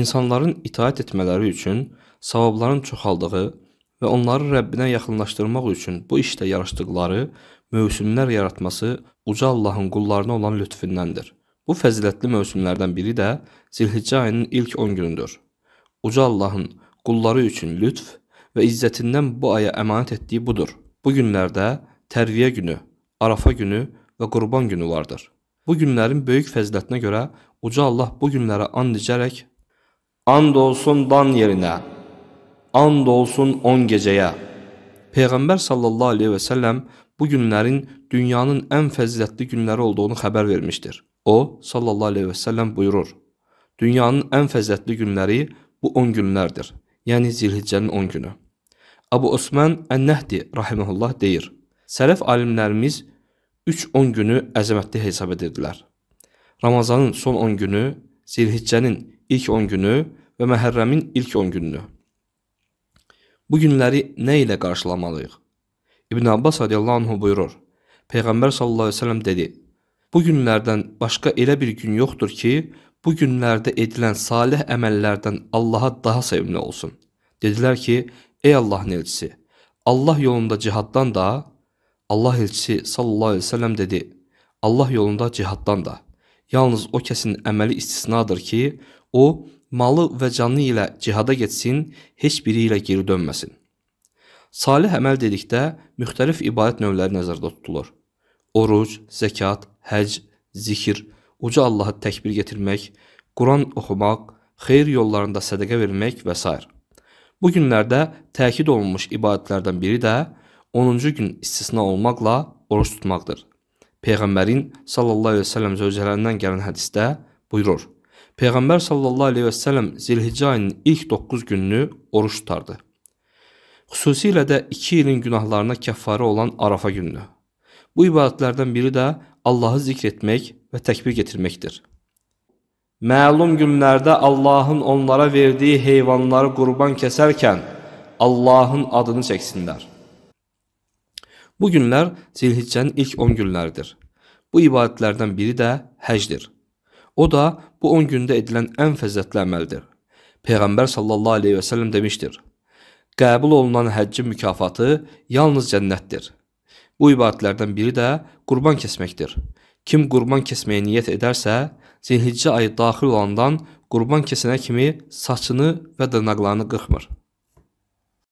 insanların itaət etmələri üçün savabların çoxaldığı və onları Rəbbinə yaxınlaşdırmaq üçün bu işdə yarışdıqları mövsümlər yaratması uca Allahın qullarına olan lütfündəndir. Bu fəzilətli mövsümlərdən biri də Zilhiccə ayının ilk 10 günüdür. Uca Allahın qulları üçün lütf və izzətindən bu aya əmanət etdiyi budur. Bu günlərdə Tərviyə günü, Arafa günü və Qurban günü vardır. Bu günlərin böyük fəzilətinə görə uca Allah bu günlərə and içərək And olsun dan yerine, and olsun on geceye. Peyğəmbər sallallahu aleyhi və səlləm bu günlərin dünyanın ən fəzilətli günləri olduğunu xəbər vermişdir. O, sallallahu aleyhi və səlləm buyurur, dünyanın ən fəzilətli günləri bu 10 günlərdir, yəni zilhiccənin 10 günü. Abu Osman Ənnəhdi rahiməhullah deyir, sələf alimlərimiz 3-10 günü əzəmətli hesab edirdilər. Ramazanın son 10 günü, zilhiccənin ilk 10 günü və Məhərrəmin ilk 10 gününü. Bu günləri nə ilə qarşılamalıyıq? İbn Abbas radiyallahu anhu buyurur. Peyğəmbər sallallahu əleyhi və səlləm dedi: "Bu günlərdən başqa elə bir gün yoxdur ki, bu günlərdə edilən salih əməllərdən Allaha daha sevimli olsun." Dedilər ki: "Ey Allahın elçisi, Allah yolunda cihaddan da, Allah elçisi sallallahu əleyhi və səlləm dedi: Allah yolunda cihaddan da." yalnız o kəsin əməli istisnadır ki, o malı və canı ilə cihada getsin, heç biri ilə geri dönməsin. Salih əməl dedikdə müxtəlif ibadət növləri nəzərdə tutulur. Oruc, zəkat, həc, zikir, uca Allahı təkbir getirmək, Quran oxumaq, xeyir yollarında sədəqə vermək və s. Bu günlərdə təkid olunmuş ibadətlərdən biri də 10-cu gün istisna olmaqla oruç tutmaqdır. Peyğəmbərin sallallahu əleyhi və səlləm zövcələrindən gələn hədisdə buyurur: Peyğəmbər sallallahu əleyhi və səlləm Zilhicə ayının ilk 9 gününü oruç tutardı. Xüsusilə də 2 ilin günahlarına kəffarə olan Arafa gününü. Bu ibadətlərdən biri də Allahı zikr etmək və təkbir gətirməkdir. Məlum günlərdə Allahın onlara verdiyi heyvanları qurban kəsərkən Allahın adını çəksinlər. Bu günlər Zilhiccənin ilk 10 günləridir. Bu ibadətlərdən biri də həcdir. O da bu 10 gündə edilən ən fəzilətli əməldir. Peyğəmbər sallallahu əleyhi və səlləm demişdir: Qəbul olunan həccin mükafatı yalnız cənnətdir. Bu ibadətlərdən biri də qurban kəsməkdir. Kim qurban kəsməyə niyyət edərsə, Zilhiccə ayı daxil olandan qurban kəsənə kimi saçını və dırnaqlarını qırxmır.